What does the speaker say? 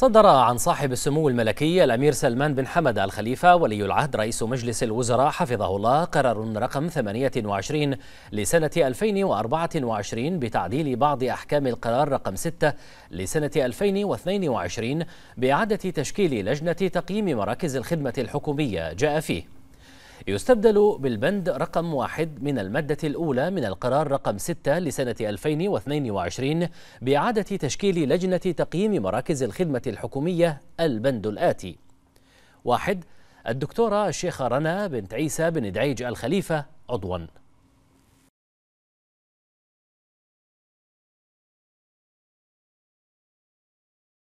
صدر عن صاحب السمو الملكي الأمير سلمان بن حمد الخليفة ولي العهد رئيس مجلس الوزراء حفظه الله قرار رقم 28 لسنة 2024 بتعديل بعض أحكام القرار رقم 6 لسنة 2022 بإعادة تشكيل لجنة تقييم مراكز الخدمة الحكومية جاء فيه يستبدل بالبند رقم واحد من المادة الأولى من القرار رقم ستة لسنة 2022 بإعادة تشكيل لجنة تقييم مراكز الخدمة الحكومية البند الآتي واحد الدكتورة الشيخة رنا بنت عيسى بن دعيج الخليفة عضواً